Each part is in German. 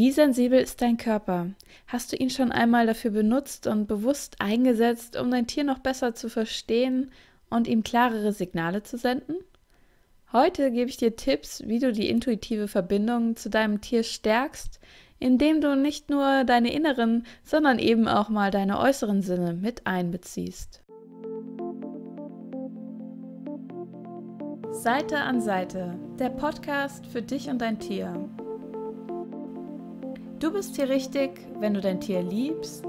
Wie sensibel ist dein Körper? Hast du ihn schon einmal dafür benutzt und bewusst eingesetzt, um dein Tier noch besser zu verstehen und ihm klarere Signale zu senden? Heute gebe ich dir Tipps, wie du die intuitive Verbindung zu deinem Tier stärkst, indem du nicht nur deine inneren, sondern eben auch mal deine äußeren Sinne mit einbeziehst. Seite an Seite, der Podcast für dich und dein Tier. Du bist hier richtig, wenn du dein Tier liebst,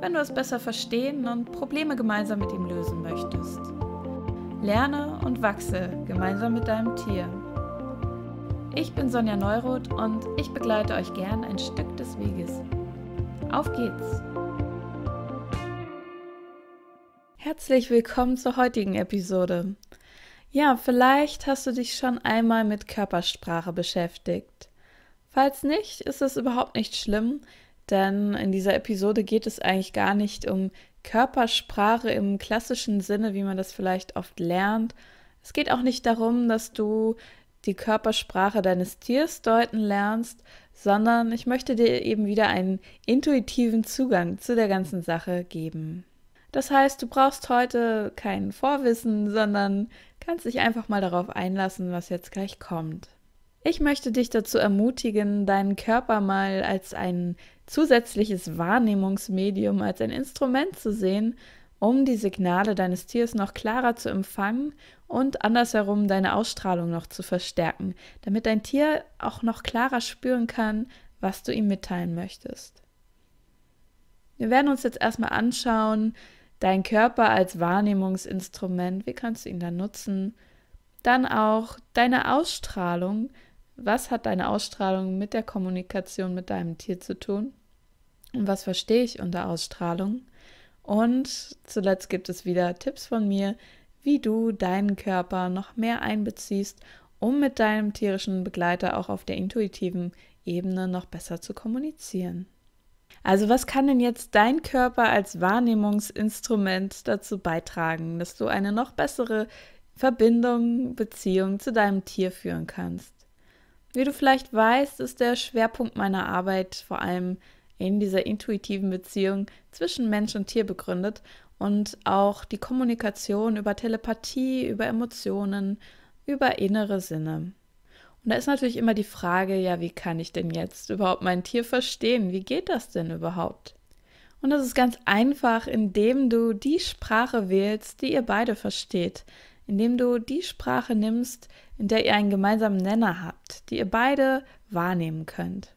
wenn du es besser verstehen und Probleme gemeinsam mit ihm lösen möchtest. Lerne und wachse gemeinsam mit deinem Tier. Ich bin Sonja Neuroth und ich begleite euch gern ein Stück des Weges. Auf geht's! Herzlich willkommen zur heutigen Episode. Ja, vielleicht hast du dich schon einmal mit Körpersprache beschäftigt. Falls nicht, ist es überhaupt nicht schlimm, denn in dieser Episode geht es eigentlich gar nicht um Körpersprache im klassischen Sinne, wie man das vielleicht oft lernt. Es geht auch nicht darum, dass du die Körpersprache deines Tiers deuten lernst, sondern ich möchte dir eben wieder einen intuitiven Zugang zu der ganzen Sache geben. Das heißt, du brauchst heute kein Vorwissen, sondern kannst dich einfach mal darauf einlassen, was jetzt gleich kommt. Ich möchte dich dazu ermutigen, deinen Körper mal als ein zusätzliches Wahrnehmungsmedium, als ein Instrument zu sehen, um die Signale deines Tiers noch klarer zu empfangen und andersherum deine Ausstrahlung noch zu verstärken, damit dein Tier auch noch klarer spüren kann, was du ihm mitteilen möchtest. Wir werden uns jetzt erstmal anschauen, deinen Körper als Wahrnehmungsinstrument, wie kannst du ihn dann nutzen? Dann auch deine Ausstrahlung, was hat deine Ausstrahlung mit der Kommunikation mit deinem Tier zu tun? Und was verstehe ich unter Ausstrahlung? Und zuletzt gibt es wieder Tipps von mir, wie du deinen Körper noch mehr einbeziehst, um mit deinem tierischen Begleiter auch auf der intuitiven Ebene noch besser zu kommunizieren. Also was kann denn jetzt dein Körper als Wahrnehmungsinstrument dazu beitragen, dass du eine noch bessere Verbindung, Beziehung zu deinem Tier führen kannst? Wie du vielleicht weißt, ist der Schwerpunkt meiner Arbeit vor allem in dieser intuitiven Beziehung zwischen Mensch und Tier begründet und auch die Kommunikation über Telepathie, über Emotionen, über innere Sinne. Und da ist natürlich immer die Frage, ja, wie kann ich denn jetzt überhaupt mein Tier verstehen? Wie geht das denn überhaupt? Und das ist ganz einfach, indem du die Sprache wählst, die ihr beide versteht indem du die Sprache nimmst, in der ihr einen gemeinsamen Nenner habt, die ihr beide wahrnehmen könnt.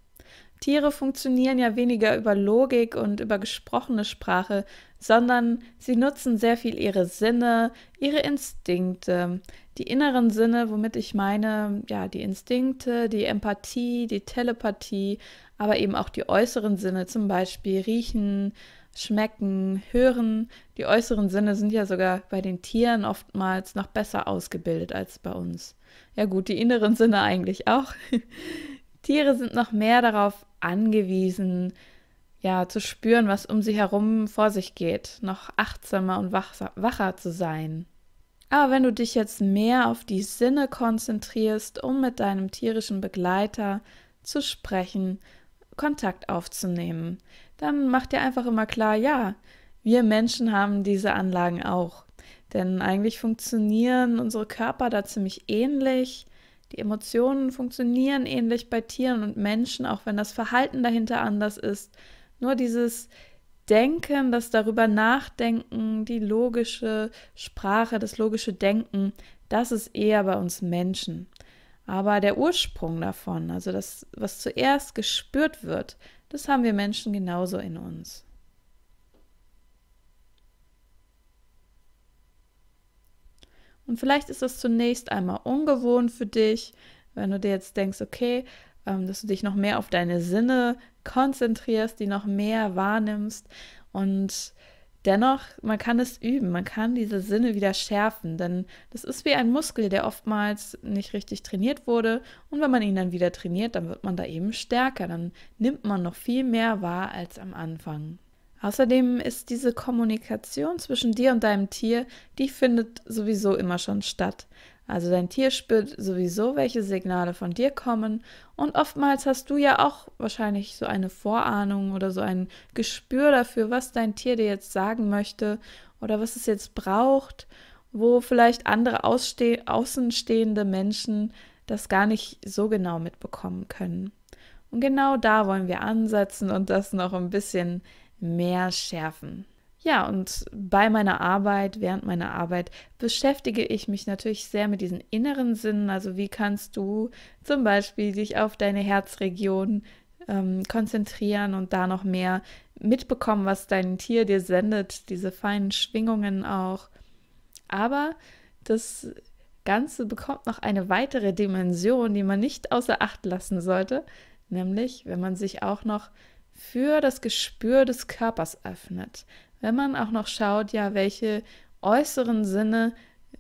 Tiere funktionieren ja weniger über Logik und über gesprochene Sprache, sondern sie nutzen sehr viel ihre Sinne, ihre Instinkte, die inneren Sinne, womit ich meine, ja, die Instinkte, die Empathie, die Telepathie, aber eben auch die äußeren Sinne, zum Beispiel Riechen, schmecken, hören. Die äußeren Sinne sind ja sogar bei den Tieren oftmals noch besser ausgebildet als bei uns. Ja gut, die inneren Sinne eigentlich auch. Tiere sind noch mehr darauf angewiesen, ja, zu spüren, was um sie herum vor sich geht, noch achtsamer und wacher zu sein. Aber wenn du dich jetzt mehr auf die Sinne konzentrierst, um mit deinem tierischen Begleiter zu sprechen, Kontakt aufzunehmen, dann macht ihr einfach immer klar, ja, wir Menschen haben diese Anlagen auch. Denn eigentlich funktionieren unsere Körper da ziemlich ähnlich. Die Emotionen funktionieren ähnlich bei Tieren und Menschen, auch wenn das Verhalten dahinter anders ist. Nur dieses Denken, das darüber nachdenken, die logische Sprache, das logische Denken, das ist eher bei uns Menschen. Aber der Ursprung davon, also das, was zuerst gespürt wird, das haben wir Menschen genauso in uns. Und vielleicht ist das zunächst einmal ungewohnt für dich, wenn du dir jetzt denkst, okay, ähm, dass du dich noch mehr auf deine Sinne konzentrierst, die noch mehr wahrnimmst und Dennoch, man kann es üben, man kann diese Sinne wieder schärfen, denn das ist wie ein Muskel, der oftmals nicht richtig trainiert wurde. Und wenn man ihn dann wieder trainiert, dann wird man da eben stärker, dann nimmt man noch viel mehr wahr als am Anfang. Außerdem ist diese Kommunikation zwischen dir und deinem Tier, die findet sowieso immer schon statt. Also dein Tier spürt sowieso, welche Signale von dir kommen. Und oftmals hast du ja auch wahrscheinlich so eine Vorahnung oder so ein Gespür dafür, was dein Tier dir jetzt sagen möchte oder was es jetzt braucht, wo vielleicht andere außenstehende Menschen das gar nicht so genau mitbekommen können. Und genau da wollen wir ansetzen und das noch ein bisschen mehr schärfen. Ja, und bei meiner Arbeit, während meiner Arbeit, beschäftige ich mich natürlich sehr mit diesen inneren Sinnen. Also wie kannst du zum Beispiel dich auf deine Herzregion ähm, konzentrieren und da noch mehr mitbekommen, was dein Tier dir sendet, diese feinen Schwingungen auch. Aber das Ganze bekommt noch eine weitere Dimension, die man nicht außer Acht lassen sollte, nämlich wenn man sich auch noch für das Gespür des Körpers öffnet wenn man auch noch schaut, ja, welche äußeren Sinne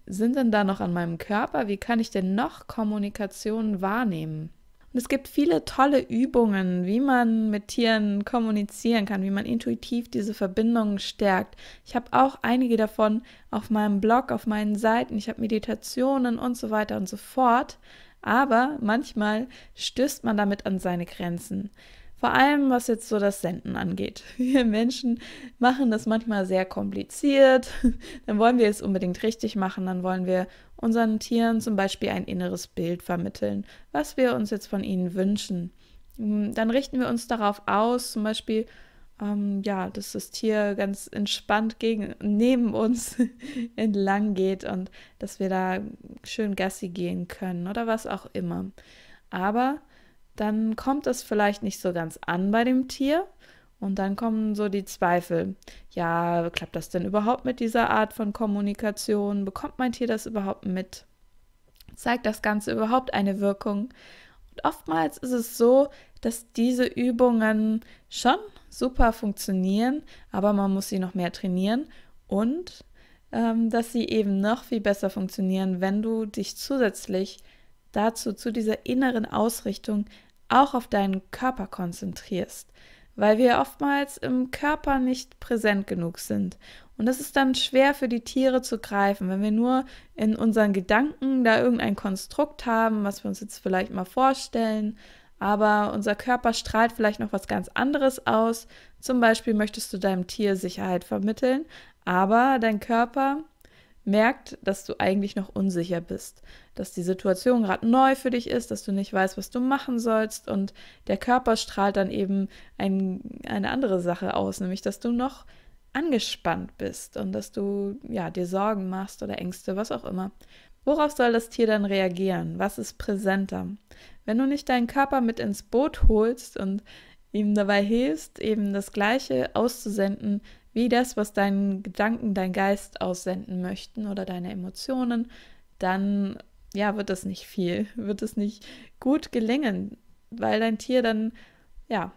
sind denn da noch an meinem Körper? Wie kann ich denn noch Kommunikation wahrnehmen? Und es gibt viele tolle Übungen, wie man mit Tieren kommunizieren kann, wie man intuitiv diese Verbindungen stärkt. Ich habe auch einige davon auf meinem Blog, auf meinen Seiten. Ich habe Meditationen und so weiter und so fort. Aber manchmal stößt man damit an seine Grenzen. Vor allem was jetzt so das Senden angeht. Wir Menschen machen das manchmal sehr kompliziert. Dann wollen wir es unbedingt richtig machen. Dann wollen wir unseren Tieren zum Beispiel ein inneres Bild vermitteln, was wir uns jetzt von ihnen wünschen. Mm, dann richten wir uns darauf aus, zum Beispiel, ähm, ja, dass das Tier ganz entspannt gegen, neben uns entlang geht und dass wir da schön Gassi gehen können oder was auch immer. Aber dann kommt es vielleicht nicht so ganz an bei dem Tier. Und dann kommen so die Zweifel. Ja, klappt das denn überhaupt mit dieser Art von Kommunikation? Bekommt mein Tier das überhaupt mit? Zeigt das Ganze überhaupt eine Wirkung? Und oftmals ist es so, dass diese Übungen schon super funktionieren, aber man muss sie noch mehr trainieren und ähm, dass sie eben noch viel besser funktionieren, wenn du dich zusätzlich dazu, zu dieser inneren Ausrichtung auch auf deinen Körper konzentrierst, weil wir oftmals im Körper nicht präsent genug sind. Und das ist dann schwer für die Tiere zu greifen, wenn wir nur in unseren Gedanken da irgendein Konstrukt haben, was wir uns jetzt vielleicht mal vorstellen. Aber unser Körper strahlt vielleicht noch was ganz anderes aus. Zum Beispiel möchtest du deinem Tier Sicherheit vermitteln, aber dein Körper merkt, dass du eigentlich noch unsicher bist, dass die Situation gerade neu für dich ist, dass du nicht weißt, was du machen sollst und der Körper strahlt dann eben ein, eine andere Sache aus, nämlich dass du noch angespannt bist und dass du ja dir Sorgen machst oder Ängste, was auch immer. Worauf soll das Tier dann reagieren? Was ist präsenter? Wenn du nicht deinen Körper mit ins Boot holst und ihm dabei hilfst, eben das Gleiche auszusenden, wie das, was deinen Gedanken, dein Geist aussenden möchten oder deine Emotionen, dann ja, wird das nicht viel, wird es nicht gut gelingen, weil dein Tier dann ja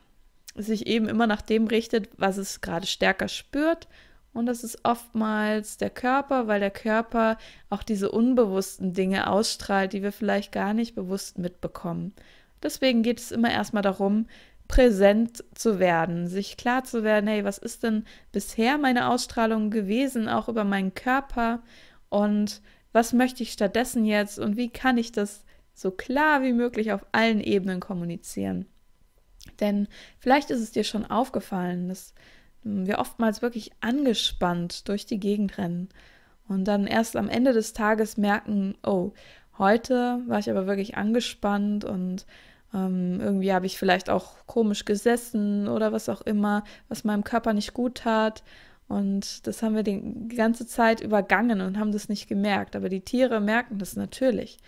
sich eben immer nach dem richtet, was es gerade stärker spürt. Und das ist oftmals der Körper, weil der Körper auch diese unbewussten Dinge ausstrahlt, die wir vielleicht gar nicht bewusst mitbekommen. Deswegen geht es immer erstmal darum, präsent zu werden, sich klar zu werden, hey, was ist denn bisher meine Ausstrahlung gewesen, auch über meinen Körper und was möchte ich stattdessen jetzt und wie kann ich das so klar wie möglich auf allen Ebenen kommunizieren. Denn vielleicht ist es dir schon aufgefallen, dass hm, wir oftmals wirklich angespannt durch die Gegend rennen und dann erst am Ende des Tages merken, oh, heute war ich aber wirklich angespannt und ähm, irgendwie habe ich vielleicht auch komisch gesessen oder was auch immer, was meinem Körper nicht gut tat. Und das haben wir die ganze Zeit übergangen und haben das nicht gemerkt. Aber die Tiere merken das natürlich.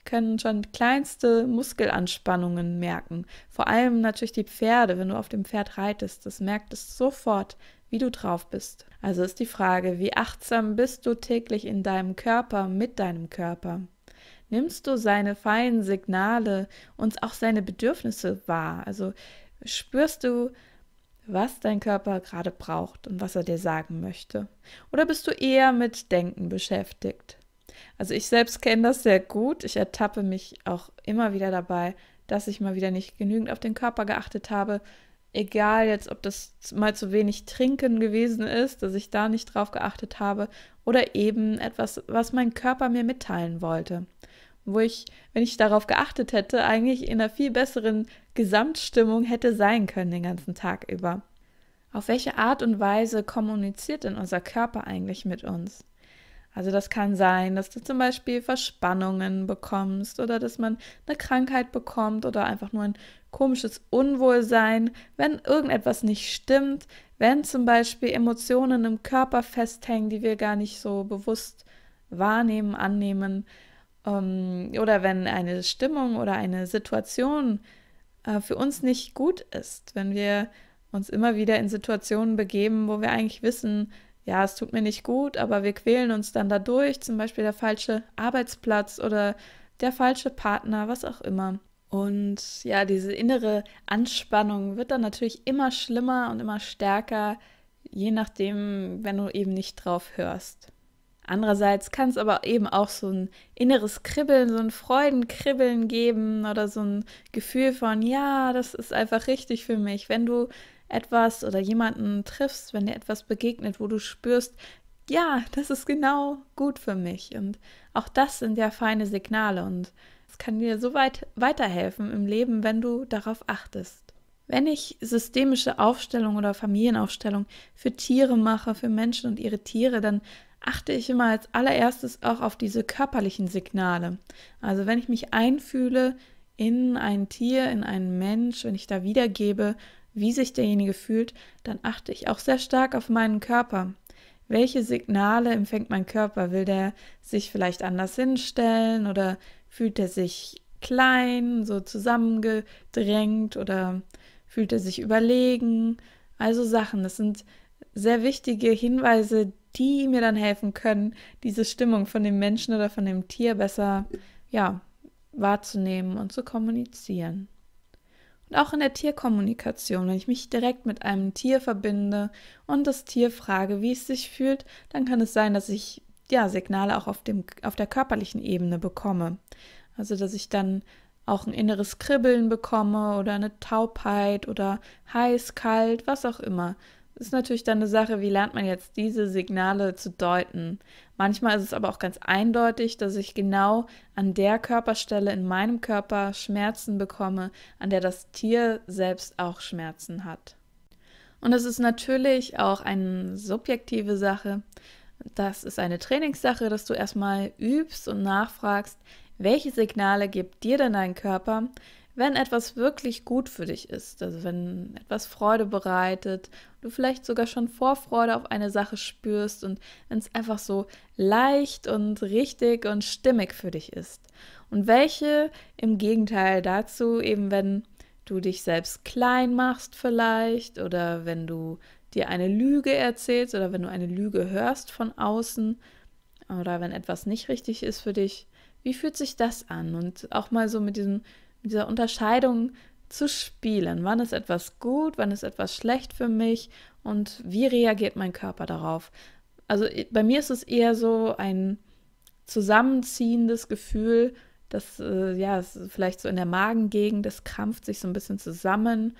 Die können schon kleinste Muskelanspannungen merken. Vor allem natürlich die Pferde, wenn du auf dem Pferd reitest, das merkt es sofort, wie du drauf bist. Also ist die Frage, wie achtsam bist du täglich in deinem Körper, mit deinem Körper? nimmst du seine feinen Signale und auch seine Bedürfnisse wahr? Also spürst du, was dein Körper gerade braucht und was er dir sagen möchte? Oder bist du eher mit Denken beschäftigt? Also ich selbst kenne das sehr gut. Ich ertappe mich auch immer wieder dabei, dass ich mal wieder nicht genügend auf den Körper geachtet habe. Egal jetzt, ob das mal zu wenig Trinken gewesen ist, dass ich da nicht drauf geachtet habe, oder eben etwas, was mein Körper mir mitteilen wollte wo ich, wenn ich darauf geachtet hätte, eigentlich in einer viel besseren Gesamtstimmung hätte sein können den ganzen Tag über. Auf welche Art und Weise kommuniziert denn unser Körper eigentlich mit uns? Also das kann sein, dass du zum Beispiel Verspannungen bekommst oder dass man eine Krankheit bekommt oder einfach nur ein komisches Unwohlsein, wenn irgendetwas nicht stimmt, wenn zum Beispiel Emotionen im Körper festhängen, die wir gar nicht so bewusst wahrnehmen, annehmen, ähm, oder wenn eine Stimmung oder eine Situation äh, für uns nicht gut ist, wenn wir uns immer wieder in Situationen begeben, wo wir eigentlich wissen, ja, es tut mir nicht gut, aber wir quälen uns dann dadurch, zum Beispiel der falsche Arbeitsplatz oder der falsche Partner, was auch immer. Und ja, diese innere Anspannung wird dann natürlich immer schlimmer und immer stärker, je nachdem, wenn du eben nicht drauf hörst. Andererseits kann es aber eben auch so ein inneres Kribbeln, so ein Freudenkribbeln geben oder so ein Gefühl von, ja, das ist einfach richtig für mich. Wenn du etwas oder jemanden triffst, wenn dir etwas begegnet, wo du spürst, ja, das ist genau gut für mich. Und auch das sind ja feine Signale und es kann dir so weit weiterhelfen im Leben, wenn du darauf achtest. Wenn ich systemische Aufstellung oder Familienaufstellung für Tiere mache, für Menschen und ihre Tiere, dann achte ich immer als allererstes auch auf diese körperlichen Signale. Also wenn ich mich einfühle in ein Tier, in einen Mensch, wenn ich da wiedergebe, wie sich derjenige fühlt, dann achte ich auch sehr stark auf meinen Körper. Welche Signale empfängt mein Körper? Will der sich vielleicht anders hinstellen oder fühlt er sich klein, so zusammengedrängt oder fühlt er sich überlegen? Also Sachen, das sind sehr wichtige Hinweise, die mir dann helfen können, diese Stimmung von dem Menschen oder von dem Tier besser ja, wahrzunehmen und zu kommunizieren. Und auch in der Tierkommunikation, wenn ich mich direkt mit einem Tier verbinde und das Tier frage, wie es sich fühlt, dann kann es sein, dass ich ja, Signale auch auf, dem, auf der körperlichen Ebene bekomme. Also, dass ich dann auch ein inneres Kribbeln bekomme oder eine Taubheit oder heiß, kalt, was auch immer. Ist natürlich dann eine Sache, wie lernt man jetzt diese Signale zu deuten. Manchmal ist es aber auch ganz eindeutig, dass ich genau an der Körperstelle in meinem Körper Schmerzen bekomme, an der das Tier selbst auch Schmerzen hat. Und es ist natürlich auch eine subjektive Sache. Das ist eine Trainingssache, dass du erstmal übst und nachfragst, welche Signale gibt dir denn dein Körper, wenn etwas wirklich gut für dich ist, also wenn etwas Freude bereitet, du vielleicht sogar schon Vorfreude auf eine Sache spürst und wenn es einfach so leicht und richtig und stimmig für dich ist. Und welche im Gegenteil dazu, eben wenn du dich selbst klein machst vielleicht oder wenn du dir eine Lüge erzählst oder wenn du eine Lüge hörst von außen oder wenn etwas nicht richtig ist für dich, wie fühlt sich das an? Und auch mal so mit diesem mit dieser Unterscheidung zu spielen. Wann ist etwas gut, wann ist etwas schlecht für mich und wie reagiert mein Körper darauf? Also bei mir ist es eher so ein zusammenziehendes Gefühl, das äh, ja vielleicht so in der Magengegend, das krampft sich so ein bisschen zusammen.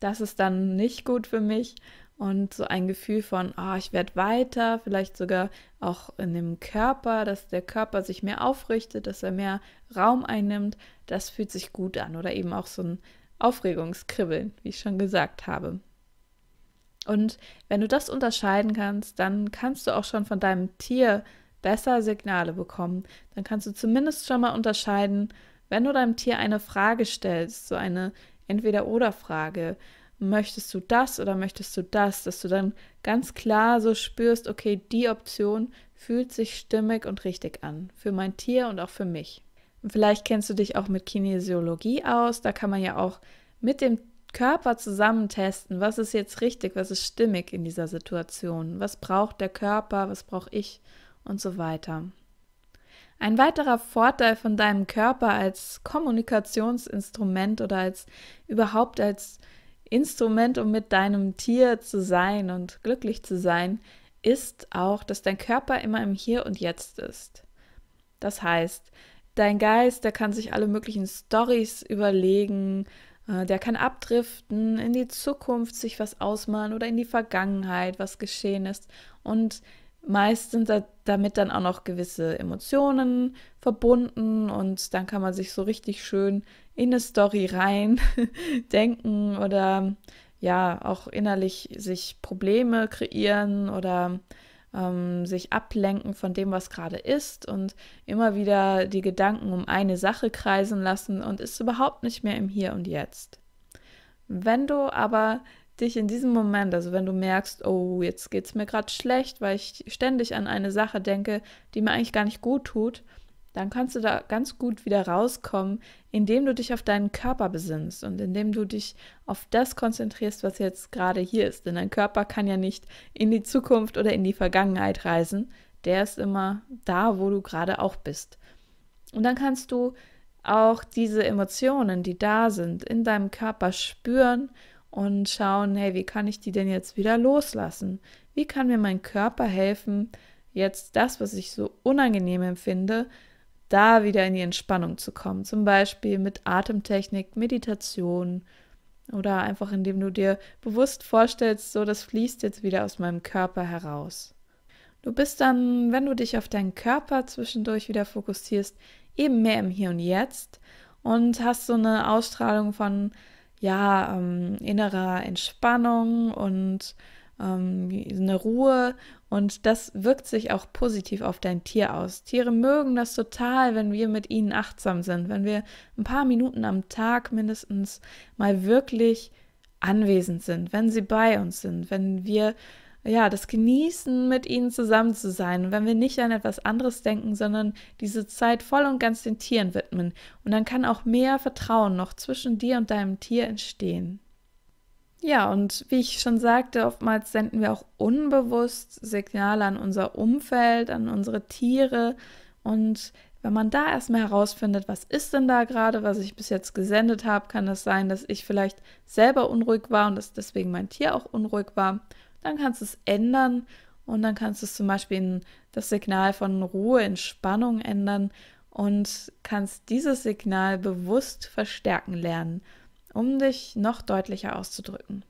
Das ist dann nicht gut für mich und so ein Gefühl von, oh, ich werde weiter, vielleicht sogar auch in dem Körper, dass der Körper sich mehr aufrichtet, dass er mehr Raum einnimmt, das fühlt sich gut an oder eben auch so ein Aufregungskribbeln, wie ich schon gesagt habe. Und wenn du das unterscheiden kannst, dann kannst du auch schon von deinem Tier besser Signale bekommen. Dann kannst du zumindest schon mal unterscheiden, wenn du deinem Tier eine Frage stellst, so eine Entweder-Oder-Frage möchtest du das oder möchtest du das, dass du dann ganz klar so spürst, okay, die Option fühlt sich stimmig und richtig an, für mein Tier und auch für mich. vielleicht kennst du dich auch mit Kinesiologie aus, da kann man ja auch mit dem Körper zusammen testen, was ist jetzt richtig, was ist stimmig in dieser Situation, was braucht der Körper, was brauche ich und so weiter. Ein weiterer Vorteil von deinem Körper als Kommunikationsinstrument oder als überhaupt als Instrument, um mit deinem Tier zu sein und glücklich zu sein, ist auch, dass dein Körper immer im Hier und Jetzt ist. Das heißt, dein Geist, der kann sich alle möglichen Stories überlegen, äh, der kann abdriften, in die Zukunft sich was ausmalen oder in die Vergangenheit, was geschehen ist. Und meist sind da damit dann auch noch gewisse Emotionen verbunden und dann kann man sich so richtig schön in eine Story rein denken oder ja, auch innerlich sich Probleme kreieren oder ähm, sich ablenken von dem, was gerade ist und immer wieder die Gedanken um eine Sache kreisen lassen und ist überhaupt nicht mehr im Hier und Jetzt. Wenn du aber dich in diesem Moment, also wenn du merkst, oh, jetzt geht es mir gerade schlecht, weil ich ständig an eine Sache denke, die mir eigentlich gar nicht gut tut, dann kannst du da ganz gut wieder rauskommen, indem du dich auf deinen Körper besinnst und indem du dich auf das konzentrierst, was jetzt gerade hier ist. Denn dein Körper kann ja nicht in die Zukunft oder in die Vergangenheit reisen. Der ist immer da, wo du gerade auch bist. Und dann kannst du auch diese Emotionen, die da sind, in deinem Körper spüren und schauen, hey, wie kann ich die denn jetzt wieder loslassen? Wie kann mir mein Körper helfen, jetzt das, was ich so unangenehm empfinde, da wieder in die Entspannung zu kommen. Zum Beispiel mit Atemtechnik, Meditation oder einfach indem du dir bewusst vorstellst, so das fließt jetzt wieder aus meinem Körper heraus. Du bist dann, wenn du dich auf deinen Körper zwischendurch wieder fokussierst, eben mehr im Hier und Jetzt und hast so eine Ausstrahlung von ja, ähm, innerer Entspannung und ähm, eine Ruhe und das wirkt sich auch positiv auf dein Tier aus. Tiere mögen das total, wenn wir mit ihnen achtsam sind, wenn wir ein paar Minuten am Tag mindestens mal wirklich anwesend sind, wenn sie bei uns sind, wenn wir ja, das genießen, mit ihnen zusammen zu sein. wenn wir nicht an etwas anderes denken, sondern diese Zeit voll und ganz den Tieren widmen. Und dann kann auch mehr Vertrauen noch zwischen dir und deinem Tier entstehen. Ja, und wie ich schon sagte, oftmals senden wir auch unbewusst Signale an unser Umfeld, an unsere Tiere. Und wenn man da erstmal herausfindet, was ist denn da gerade, was ich bis jetzt gesendet habe, kann es das sein, dass ich vielleicht selber unruhig war und dass deswegen mein Tier auch unruhig war. Dann kannst du es ändern und dann kannst du es zum Beispiel in das Signal von Ruhe, Entspannung ändern und kannst dieses Signal bewusst verstärken lernen um dich noch deutlicher auszudrücken.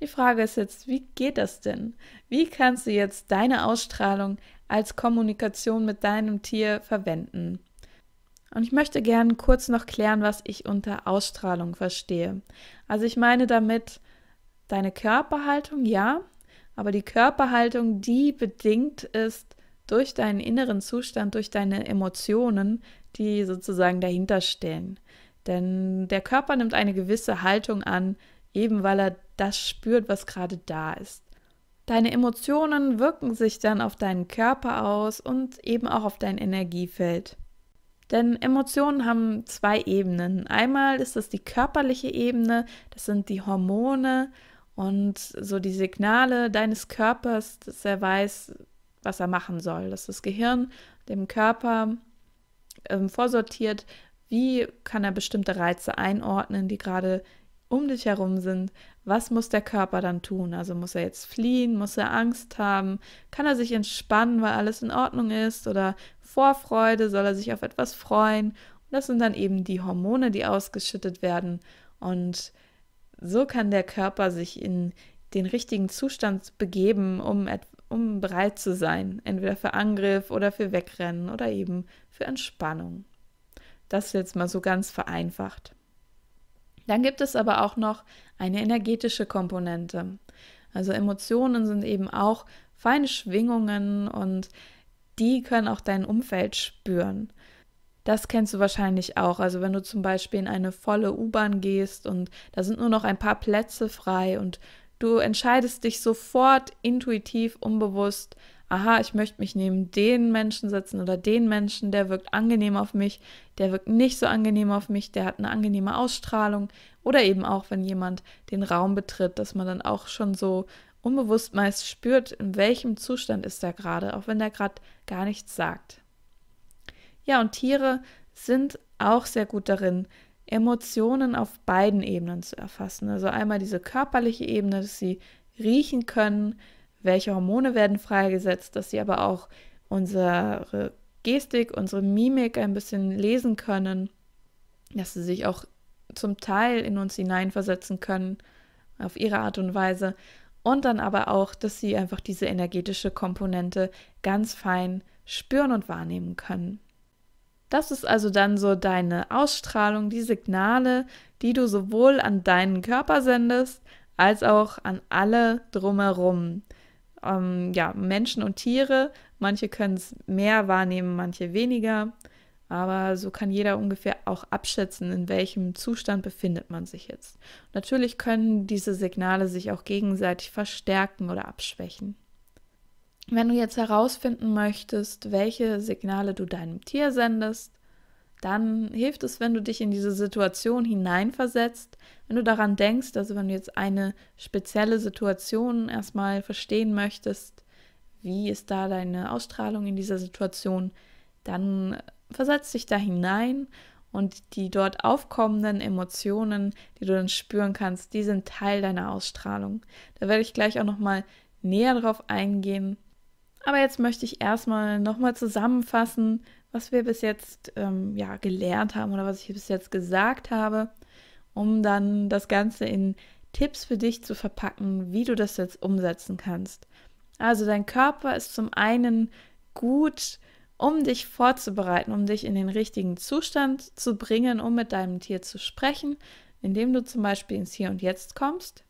Die Frage ist jetzt, wie geht das denn? Wie kannst du jetzt deine Ausstrahlung als Kommunikation mit deinem Tier verwenden? Und ich möchte gerne kurz noch klären, was ich unter Ausstrahlung verstehe. Also ich meine damit deine Körperhaltung, ja, aber die Körperhaltung, die bedingt ist durch deinen inneren Zustand, durch deine Emotionen, die sozusagen dahinter stehen. Denn der Körper nimmt eine gewisse Haltung an, eben weil er das spürt, was gerade da ist. Deine Emotionen wirken sich dann auf deinen Körper aus und eben auch auf dein Energiefeld. Denn Emotionen haben zwei Ebenen. Einmal ist das die körperliche Ebene, das sind die Hormone und so die Signale deines Körpers, dass er weiß, was er machen soll. Dass das Gehirn dem Körper ähm, vorsortiert, wie kann er bestimmte Reize einordnen, die gerade um dich herum sind, was muss der Körper dann tun? Also muss er jetzt fliehen, muss er Angst haben, kann er sich entspannen, weil alles in Ordnung ist oder Vorfreude, soll er sich auf etwas freuen? Und das sind dann eben die Hormone, die ausgeschüttet werden und so kann der Körper sich in den richtigen Zustand begeben, um, um bereit zu sein, entweder für Angriff oder für Wegrennen oder eben für Entspannung. Das jetzt mal so ganz vereinfacht. Dann gibt es aber auch noch eine energetische Komponente. Also Emotionen sind eben auch feine Schwingungen und die können auch dein Umfeld spüren. Das kennst du wahrscheinlich auch. Also wenn du zum Beispiel in eine volle U-Bahn gehst und da sind nur noch ein paar Plätze frei und du entscheidest dich sofort intuitiv, unbewusst aha, ich möchte mich neben den Menschen setzen oder den Menschen, der wirkt angenehm auf mich, der wirkt nicht so angenehm auf mich, der hat eine angenehme Ausstrahlung oder eben auch, wenn jemand den Raum betritt, dass man dann auch schon so unbewusst meist spürt, in welchem Zustand ist er gerade, auch wenn er gerade gar nichts sagt. Ja, und Tiere sind auch sehr gut darin, Emotionen auf beiden Ebenen zu erfassen. Also einmal diese körperliche Ebene, dass sie riechen können, welche Hormone werden freigesetzt, dass sie aber auch unsere Gestik, unsere Mimik ein bisschen lesen können, dass sie sich auch zum Teil in uns hineinversetzen können, auf ihre Art und Weise. Und dann aber auch, dass sie einfach diese energetische Komponente ganz fein spüren und wahrnehmen können. Das ist also dann so deine Ausstrahlung, die Signale, die du sowohl an deinen Körper sendest, als auch an alle drumherum ähm, ja, Menschen und Tiere. Manche können es mehr wahrnehmen, manche weniger. Aber so kann jeder ungefähr auch abschätzen, in welchem Zustand befindet man sich jetzt. Natürlich können diese Signale sich auch gegenseitig verstärken oder abschwächen. Wenn du jetzt herausfinden möchtest, welche Signale du deinem Tier sendest, dann hilft es, wenn du dich in diese Situation hineinversetzt, wenn du daran denkst, also wenn du jetzt eine spezielle Situation erstmal verstehen möchtest, wie ist da deine Ausstrahlung in dieser Situation, dann versetz dich da hinein und die dort aufkommenden Emotionen, die du dann spüren kannst, die sind Teil deiner Ausstrahlung. Da werde ich gleich auch nochmal näher drauf eingehen. Aber jetzt möchte ich erstmal nochmal zusammenfassen, was wir bis jetzt ähm, ja, gelernt haben oder was ich bis jetzt gesagt habe, um dann das Ganze in Tipps für dich zu verpacken, wie du das jetzt umsetzen kannst. Also dein Körper ist zum einen gut, um dich vorzubereiten, um dich in den richtigen Zustand zu bringen, um mit deinem Tier zu sprechen, indem du zum Beispiel ins Hier und Jetzt kommst.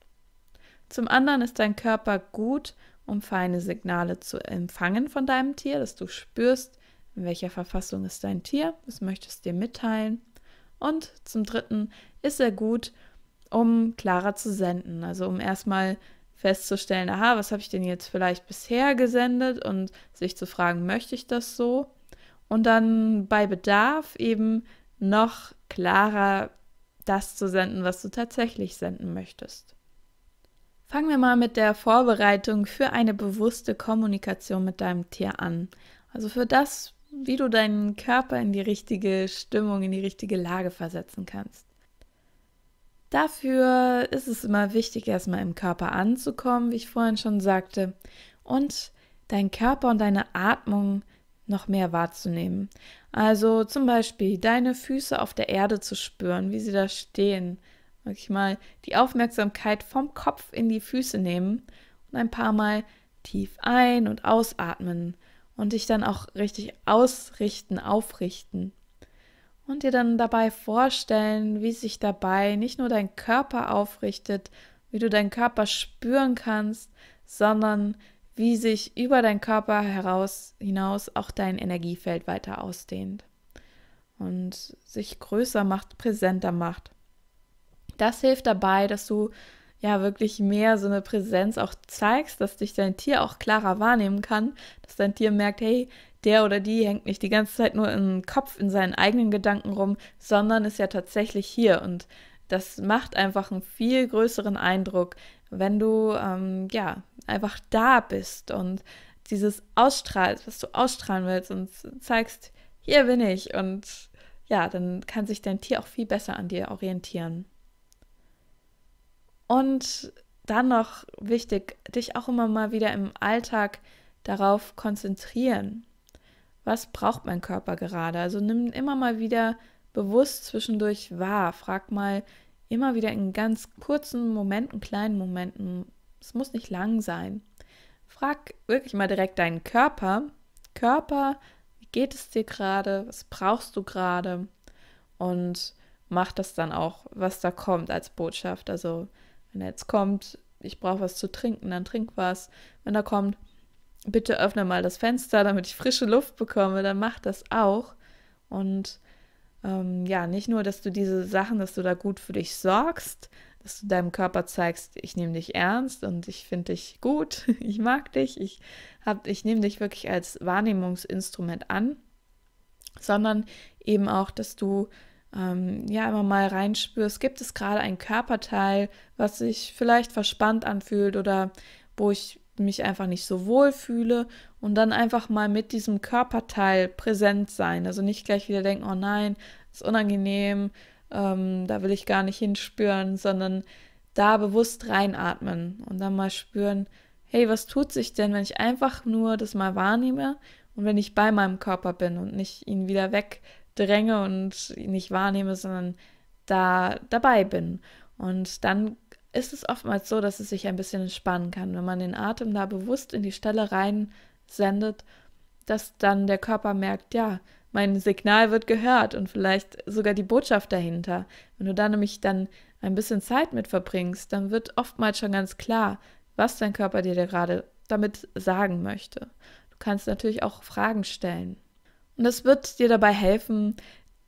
Zum anderen ist dein Körper gut, um feine Signale zu empfangen von deinem Tier, dass du spürst, in welcher Verfassung ist dein Tier, was möchtest du dir mitteilen. Und zum Dritten ist er gut, um klarer zu senden, also um erstmal festzustellen, aha, was habe ich denn jetzt vielleicht bisher gesendet und sich zu fragen, möchte ich das so? Und dann bei Bedarf eben noch klarer das zu senden, was du tatsächlich senden möchtest. Fangen wir mal mit der Vorbereitung für eine bewusste Kommunikation mit deinem Tier an. Also für das wie du deinen Körper in die richtige Stimmung, in die richtige Lage versetzen kannst. Dafür ist es immer wichtig, erstmal im Körper anzukommen, wie ich vorhin schon sagte, und deinen Körper und deine Atmung noch mehr wahrzunehmen. Also zum Beispiel deine Füße auf der Erde zu spüren, wie sie da stehen. Wirklich mal die Aufmerksamkeit vom Kopf in die Füße nehmen und ein paar Mal tief ein- und ausatmen und dich dann auch richtig ausrichten, aufrichten. Und dir dann dabei vorstellen, wie sich dabei nicht nur dein Körper aufrichtet, wie du deinen Körper spüren kannst, sondern wie sich über deinen Körper heraus hinaus auch dein Energiefeld weiter ausdehnt und sich größer macht, präsenter macht. Das hilft dabei, dass du ja wirklich mehr so eine Präsenz auch zeigst, dass dich dein Tier auch klarer wahrnehmen kann, dass dein Tier merkt, hey, der oder die hängt nicht die ganze Zeit nur im Kopf in seinen eigenen Gedanken rum, sondern ist ja tatsächlich hier und das macht einfach einen viel größeren Eindruck, wenn du ähm, ja einfach da bist und dieses ausstrahlst, was du ausstrahlen willst und zeigst, hier bin ich und ja, dann kann sich dein Tier auch viel besser an dir orientieren. Und dann noch wichtig, dich auch immer mal wieder im Alltag darauf konzentrieren. Was braucht mein Körper gerade? Also nimm immer mal wieder bewusst zwischendurch wahr. Frag mal immer wieder in ganz kurzen Momenten, kleinen Momenten. Es muss nicht lang sein. Frag wirklich mal direkt deinen Körper. Körper, wie geht es dir gerade? Was brauchst du gerade? Und mach das dann auch, was da kommt als Botschaft. Also wenn er jetzt kommt, ich brauche was zu trinken, dann trink was. Wenn er kommt, bitte öffne mal das Fenster, damit ich frische Luft bekomme, dann mach das auch. Und ähm, ja, nicht nur, dass du diese Sachen, dass du da gut für dich sorgst, dass du deinem Körper zeigst, ich nehme dich ernst und ich finde dich gut, ich mag dich, ich, ich nehme dich wirklich als Wahrnehmungsinstrument an, sondern eben auch, dass du ähm, ja immer mal reinspürst, gibt es gerade ein Körperteil, was sich vielleicht verspannt anfühlt oder wo ich mich einfach nicht so wohl fühle und dann einfach mal mit diesem Körperteil präsent sein. Also nicht gleich wieder denken, oh nein, ist unangenehm, ähm, da will ich gar nicht hinspüren, sondern da bewusst reinatmen und dann mal spüren, hey, was tut sich denn, wenn ich einfach nur das mal wahrnehme und wenn ich bei meinem Körper bin und nicht ihn wieder weg dränge und nicht wahrnehme, sondern da dabei bin. Und dann ist es oftmals so, dass es sich ein bisschen entspannen kann. Wenn man den Atem da bewusst in die Stelle rein sendet, dass dann der Körper merkt, ja, mein Signal wird gehört und vielleicht sogar die Botschaft dahinter. Wenn du da nämlich dann ein bisschen Zeit mit verbringst, dann wird oftmals schon ganz klar, was dein Körper dir da gerade damit sagen möchte. Du kannst natürlich auch Fragen stellen. Und das wird dir dabei helfen,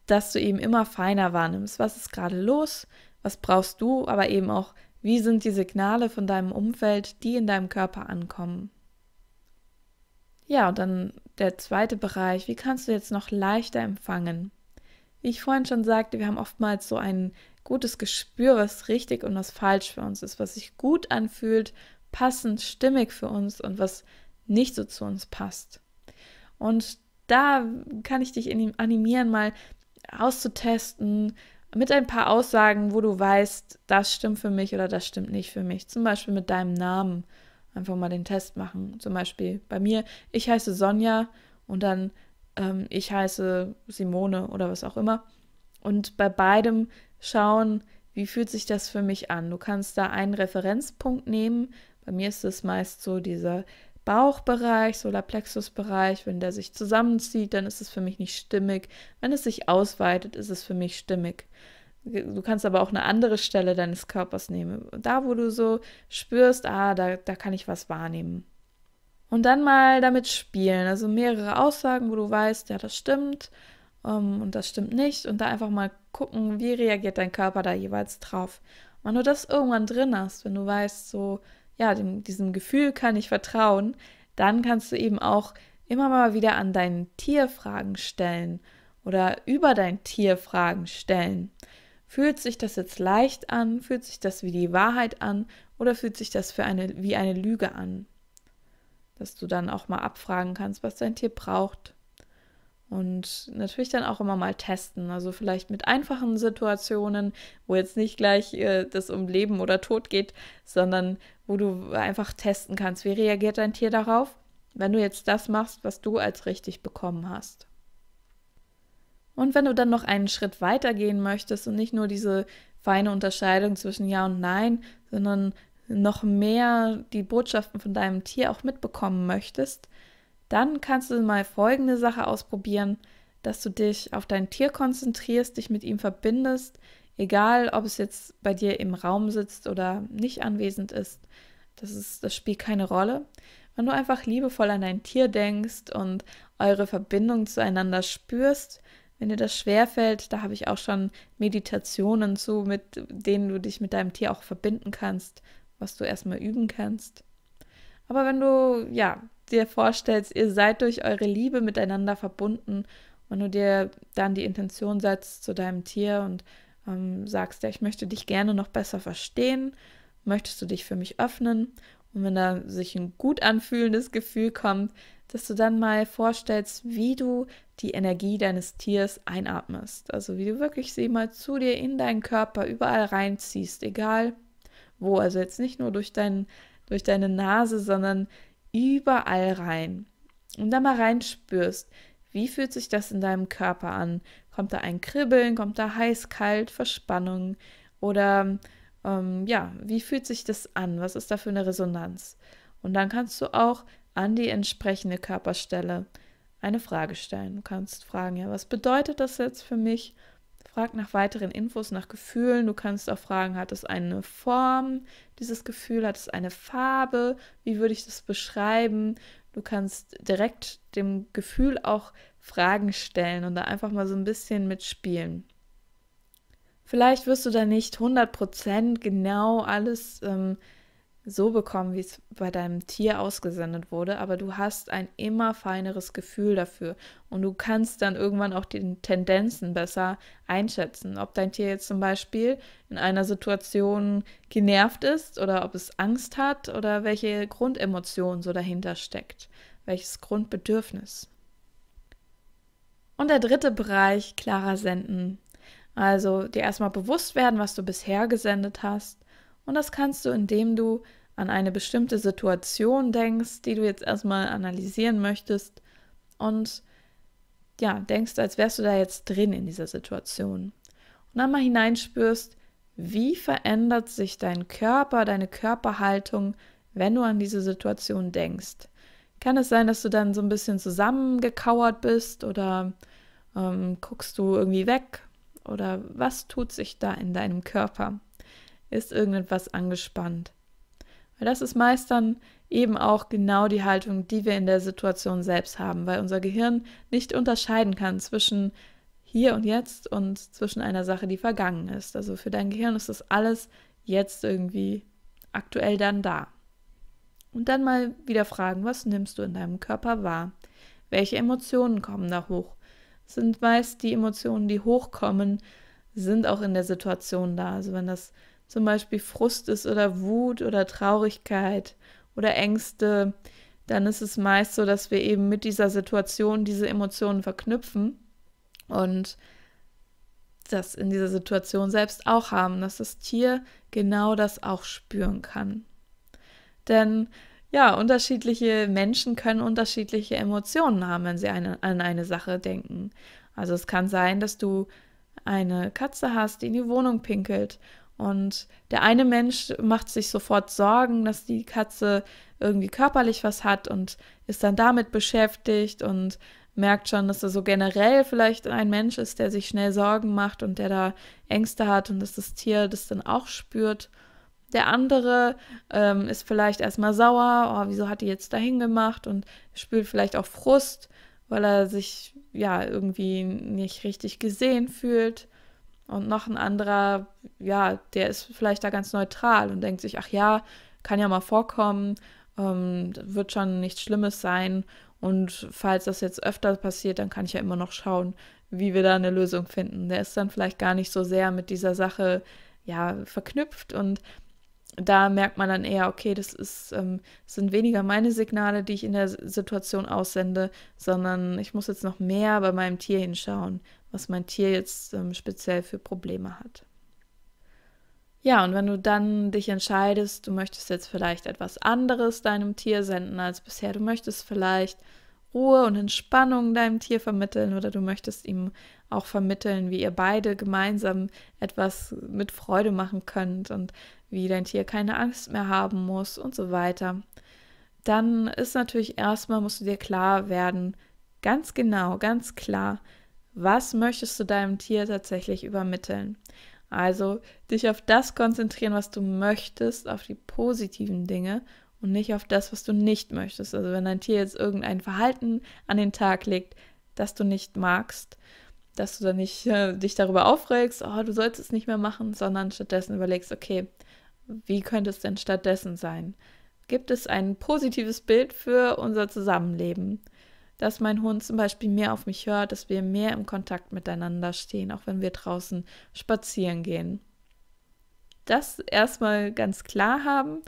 dass du eben immer feiner wahrnimmst, was ist gerade los, was brauchst du, aber eben auch, wie sind die Signale von deinem Umfeld, die in deinem Körper ankommen. Ja, und dann der zweite Bereich, wie kannst du jetzt noch leichter empfangen? Wie ich vorhin schon sagte, wir haben oftmals so ein gutes Gespür, was richtig und was falsch für uns ist, was sich gut anfühlt, passend, stimmig für uns und was nicht so zu uns passt. Und da kann ich dich animieren, mal auszutesten mit ein paar Aussagen, wo du weißt, das stimmt für mich oder das stimmt nicht für mich. Zum Beispiel mit deinem Namen. Einfach mal den Test machen. Zum Beispiel bei mir, ich heiße Sonja und dann ähm, ich heiße Simone oder was auch immer. Und bei beidem schauen, wie fühlt sich das für mich an. Du kannst da einen Referenzpunkt nehmen. Bei mir ist es meist so dieser Bauchbereich, Solarplexusbereich, wenn der sich zusammenzieht, dann ist es für mich nicht stimmig. Wenn es sich ausweitet, ist es für mich stimmig. Du kannst aber auch eine andere Stelle deines Körpers nehmen. Da, wo du so spürst, ah, da, da kann ich was wahrnehmen. Und dann mal damit spielen. Also mehrere Aussagen, wo du weißt, ja, das stimmt um, ähm, und das stimmt nicht. Und da einfach mal gucken, wie reagiert dein Körper da jeweils drauf. Und wenn du das irgendwann drin hast, wenn du weißt, so, ja, dem, diesem Gefühl kann ich vertrauen, dann kannst du eben auch immer mal wieder an dein Tier Fragen stellen oder über dein Tier Fragen stellen. Fühlt sich das jetzt leicht an? Fühlt sich das wie die Wahrheit an? Oder fühlt sich das für eine, wie eine Lüge an? Dass du dann auch mal abfragen kannst, was dein Tier braucht, und natürlich dann auch immer mal testen. Also vielleicht mit einfachen Situationen, wo jetzt nicht gleich äh, das um Leben oder Tod geht, sondern wo du einfach testen kannst, wie reagiert dein Tier darauf, wenn du jetzt das machst, was du als richtig bekommen hast. Und wenn du dann noch einen Schritt weiter gehen möchtest und nicht nur diese feine Unterscheidung zwischen Ja und Nein, sondern noch mehr die Botschaften von deinem Tier auch mitbekommen möchtest, dann kannst du mal folgende Sache ausprobieren, dass du dich auf dein Tier konzentrierst, dich mit ihm verbindest, egal ob es jetzt bei dir im Raum sitzt oder nicht anwesend ist. Das, ist, das spielt keine Rolle. Wenn du einfach liebevoll an dein Tier denkst und eure Verbindung zueinander spürst, wenn dir das schwerfällt, da habe ich auch schon Meditationen zu, mit denen du dich mit deinem Tier auch verbinden kannst, was du erstmal üben kannst. Aber wenn du ja dir vorstellst, ihr seid durch eure Liebe miteinander verbunden und du dir dann die Intention setzt zu deinem Tier und ähm, sagst, ja, ich möchte dich gerne noch besser verstehen, möchtest du dich für mich öffnen und wenn da sich ein gut anfühlendes Gefühl kommt, dass du dann mal vorstellst, wie du die Energie deines Tiers einatmest. Also wie du wirklich sie mal zu dir in deinen Körper überall reinziehst, egal wo. Also jetzt nicht nur durch, dein, durch deine Nase, sondern überall rein und da mal reinspürst, wie fühlt sich das in deinem Körper an? Kommt da ein Kribbeln? Kommt da heiß, kalt, Verspannung? Oder ähm, ja, wie fühlt sich das an? Was ist da für eine Resonanz? Und dann kannst du auch an die entsprechende Körperstelle eine Frage stellen. Du kannst fragen, ja, was bedeutet das jetzt für mich? Frag nach weiteren Infos, nach Gefühlen. Du kannst auch fragen, hat es eine Form, dieses Gefühl, hat es eine Farbe, wie würde ich das beschreiben? Du kannst direkt dem Gefühl auch Fragen stellen und da einfach mal so ein bisschen mitspielen. Vielleicht wirst du da nicht 100% genau alles ähm, so bekommen, wie es bei deinem Tier ausgesendet wurde, aber du hast ein immer feineres Gefühl dafür und du kannst dann irgendwann auch die Tendenzen besser einschätzen, ob dein Tier jetzt zum Beispiel in einer Situation genervt ist oder ob es Angst hat oder welche Grundemotion so dahinter steckt, welches Grundbedürfnis. Und der dritte Bereich, klarer Senden. Also dir erstmal bewusst werden, was du bisher gesendet hast und das kannst du, indem du an eine bestimmte Situation denkst, die du jetzt erstmal analysieren möchtest und ja, denkst, als wärst du da jetzt drin in dieser Situation. Und dann mal hineinspürst, wie verändert sich dein Körper, deine Körperhaltung, wenn du an diese Situation denkst. Kann es sein, dass du dann so ein bisschen zusammengekauert bist oder ähm, guckst du irgendwie weg oder was tut sich da in deinem Körper? ist irgendetwas angespannt. Weil das ist meist dann eben auch genau die Haltung, die wir in der Situation selbst haben, weil unser Gehirn nicht unterscheiden kann zwischen hier und jetzt und zwischen einer Sache, die vergangen ist. Also für dein Gehirn ist das alles jetzt irgendwie aktuell dann da. Und dann mal wieder fragen, was nimmst du in deinem Körper wahr? Welche Emotionen kommen da hoch? Sind meist die Emotionen, die hochkommen, sind auch in der Situation da. Also wenn das zum Beispiel Frust ist oder Wut oder Traurigkeit oder Ängste, dann ist es meist so, dass wir eben mit dieser Situation diese Emotionen verknüpfen und das in dieser Situation selbst auch haben, dass das Tier genau das auch spüren kann. Denn ja, unterschiedliche Menschen können unterschiedliche Emotionen haben, wenn sie eine, an eine Sache denken. Also es kann sein, dass du eine Katze hast, die in die Wohnung pinkelt und der eine Mensch macht sich sofort Sorgen, dass die Katze irgendwie körperlich was hat und ist dann damit beschäftigt und merkt schon, dass er so generell vielleicht ein Mensch ist, der sich schnell Sorgen macht und der da Ängste hat und dass das Tier das dann auch spürt. Der andere ähm, ist vielleicht erstmal sauer, oh, wieso hat die jetzt dahin gemacht und spürt vielleicht auch Frust, weil er sich ja irgendwie nicht richtig gesehen fühlt. Und noch ein anderer, ja, der ist vielleicht da ganz neutral und denkt sich, ach ja, kann ja mal vorkommen, ähm, wird schon nichts Schlimmes sein. Und falls das jetzt öfter passiert, dann kann ich ja immer noch schauen, wie wir da eine Lösung finden. Der ist dann vielleicht gar nicht so sehr mit dieser Sache ja verknüpft und da merkt man dann eher, okay, das ist, ähm, sind weniger meine Signale, die ich in der Situation aussende, sondern ich muss jetzt noch mehr bei meinem Tier hinschauen was mein Tier jetzt ähm, speziell für Probleme hat. Ja, und wenn du dann dich entscheidest, du möchtest jetzt vielleicht etwas anderes deinem Tier senden als bisher, du möchtest vielleicht Ruhe und Entspannung deinem Tier vermitteln oder du möchtest ihm auch vermitteln, wie ihr beide gemeinsam etwas mit Freude machen könnt und wie dein Tier keine Angst mehr haben muss und so weiter. Dann ist natürlich erstmal, musst du dir klar werden, ganz genau, ganz klar, was möchtest du deinem Tier tatsächlich übermitteln. Also dich auf das konzentrieren, was du möchtest, auf die positiven Dinge und nicht auf das, was du nicht möchtest. Also wenn dein Tier jetzt irgendein Verhalten an den Tag legt, das du nicht magst, dass du dann nicht äh, dich darüber aufregst, oh, du sollst es nicht mehr machen, sondern stattdessen überlegst, okay, wie könnte es denn stattdessen sein? Gibt es ein positives Bild für unser Zusammenleben? dass mein Hund zum Beispiel mehr auf mich hört, dass wir mehr im Kontakt miteinander stehen, auch wenn wir draußen spazieren gehen. Das erstmal ganz klar haben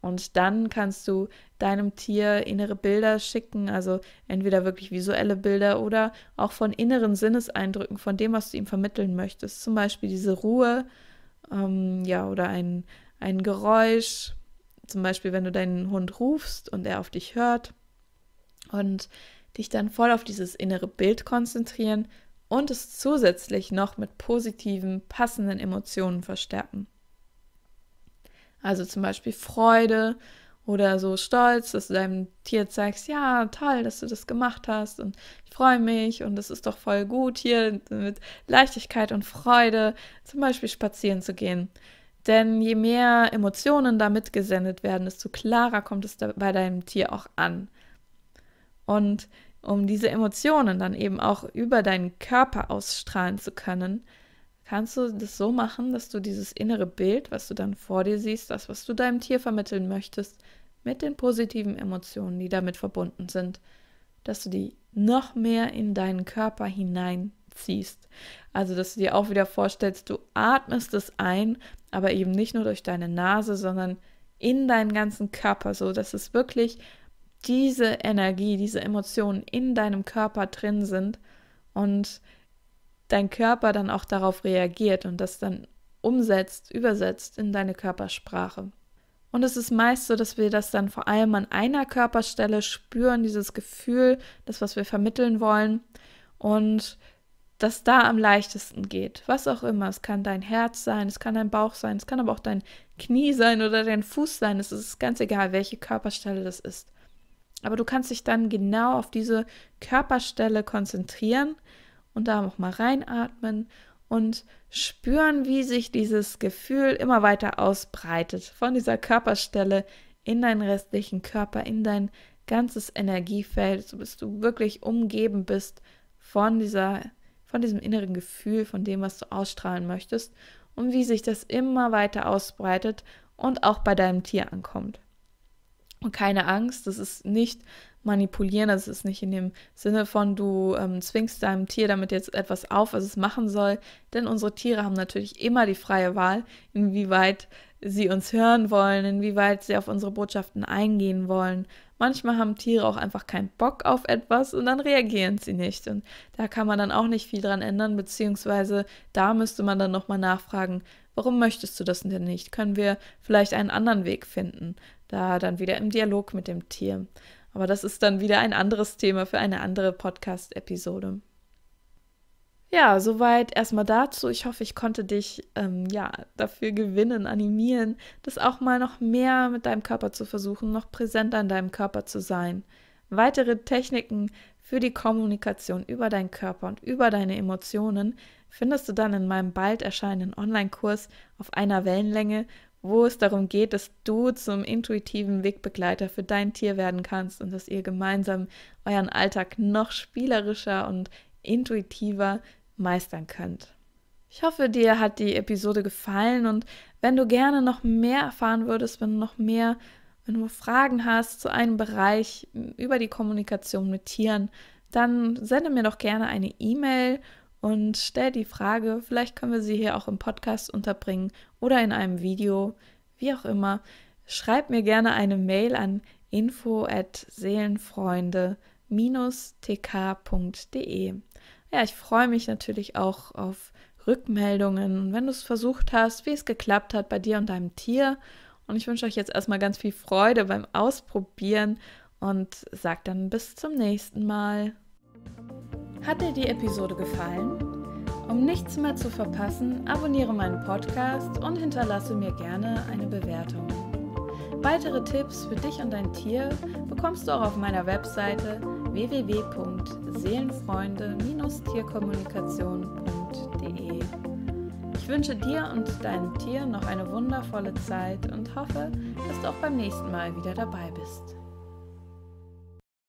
und dann kannst du deinem Tier innere Bilder schicken, also entweder wirklich visuelle Bilder oder auch von inneren Sinneseindrücken, von dem, was du ihm vermitteln möchtest. Zum Beispiel diese Ruhe, ähm, ja, oder ein, ein Geräusch. Zum Beispiel, wenn du deinen Hund rufst und er auf dich hört. Und dich dann voll auf dieses innere Bild konzentrieren und es zusätzlich noch mit positiven, passenden Emotionen verstärken. Also zum Beispiel Freude oder so Stolz, dass du deinem Tier zeigst, ja, toll, dass du das gemacht hast und ich freue mich und das ist doch voll gut hier mit Leichtigkeit und Freude zum Beispiel spazieren zu gehen. Denn je mehr Emotionen da mitgesendet werden, desto klarer kommt es bei deinem Tier auch an. Und um diese Emotionen dann eben auch über deinen Körper ausstrahlen zu können, kannst du das so machen, dass du dieses innere Bild, was du dann vor dir siehst, das, was du deinem Tier vermitteln möchtest, mit den positiven Emotionen, die damit verbunden sind, dass du die noch mehr in deinen Körper hineinziehst. Also, dass du dir auch wieder vorstellst, du atmest es ein, aber eben nicht nur durch deine Nase, sondern in deinen ganzen Körper, so dass es wirklich diese Energie, diese Emotionen in deinem Körper drin sind und dein Körper dann auch darauf reagiert und das dann umsetzt, übersetzt in deine Körpersprache. Und es ist meist so, dass wir das dann vor allem an einer Körperstelle spüren, dieses Gefühl, das, was wir vermitteln wollen und das da am leichtesten geht. Was auch immer. Es kann dein Herz sein, es kann dein Bauch sein, es kann aber auch dein Knie sein oder dein Fuß sein. Es ist ganz egal, welche Körperstelle das ist. Aber du kannst dich dann genau auf diese Körperstelle konzentrieren und da auch mal reinatmen und spüren, wie sich dieses Gefühl immer weiter ausbreitet von dieser Körperstelle in deinen restlichen Körper, in dein ganzes Energiefeld, so bis du wirklich umgeben bist von dieser von diesem inneren Gefühl, von dem, was du ausstrahlen möchtest und wie sich das immer weiter ausbreitet und auch bei deinem Tier ankommt. Und keine Angst, das ist nicht manipulieren, das ist nicht in dem Sinne von, du ähm, zwingst deinem Tier damit jetzt etwas auf, was es machen soll. Denn unsere Tiere haben natürlich immer die freie Wahl, inwieweit sie uns hören wollen, inwieweit sie auf unsere Botschaften eingehen wollen. Manchmal haben Tiere auch einfach keinen Bock auf etwas und dann reagieren sie nicht. Und da kann man dann auch nicht viel dran ändern, beziehungsweise da müsste man dann nochmal nachfragen, warum möchtest du das denn nicht? Können wir vielleicht einen anderen Weg finden? da dann wieder im Dialog mit dem Tier. Aber das ist dann wieder ein anderes Thema für eine andere Podcast-Episode. Ja, soweit erstmal dazu. Ich hoffe, ich konnte dich ähm, ja dafür gewinnen, animieren, das auch mal noch mehr mit deinem Körper zu versuchen, noch präsenter in deinem Körper zu sein. Weitere Techniken für die Kommunikation über deinen Körper und über deine Emotionen findest du dann in meinem bald erscheinenden Online-Kurs auf einer Wellenlänge, wo es darum geht, dass du zum intuitiven Wegbegleiter für dein Tier werden kannst und dass ihr gemeinsam euren Alltag noch spielerischer und intuitiver meistern könnt. Ich hoffe, dir hat die Episode gefallen und wenn du gerne noch mehr erfahren würdest, wenn du noch mehr, wenn du Fragen hast zu einem Bereich über die Kommunikation mit Tieren, dann sende mir doch gerne eine E-Mail und stell die Frage, vielleicht können wir sie hier auch im Podcast unterbringen oder in einem Video, wie auch immer. Schreib mir gerne eine Mail an info@seelenfreunde-tk.de. Ja, ich freue mich natürlich auch auf Rückmeldungen wenn du es versucht hast, wie es geklappt hat bei dir und deinem Tier. Und ich wünsche euch jetzt erstmal ganz viel Freude beim Ausprobieren und sag dann bis zum nächsten Mal. Hat dir die Episode gefallen? Um nichts mehr zu verpassen, abonniere meinen Podcast und hinterlasse mir gerne eine Bewertung. Weitere Tipps für dich und dein Tier bekommst du auch auf meiner Webseite www.seelenfreunde-tierkommunikation.de. Ich wünsche dir und deinem Tier noch eine wundervolle Zeit und hoffe, dass du auch beim nächsten Mal wieder dabei bist.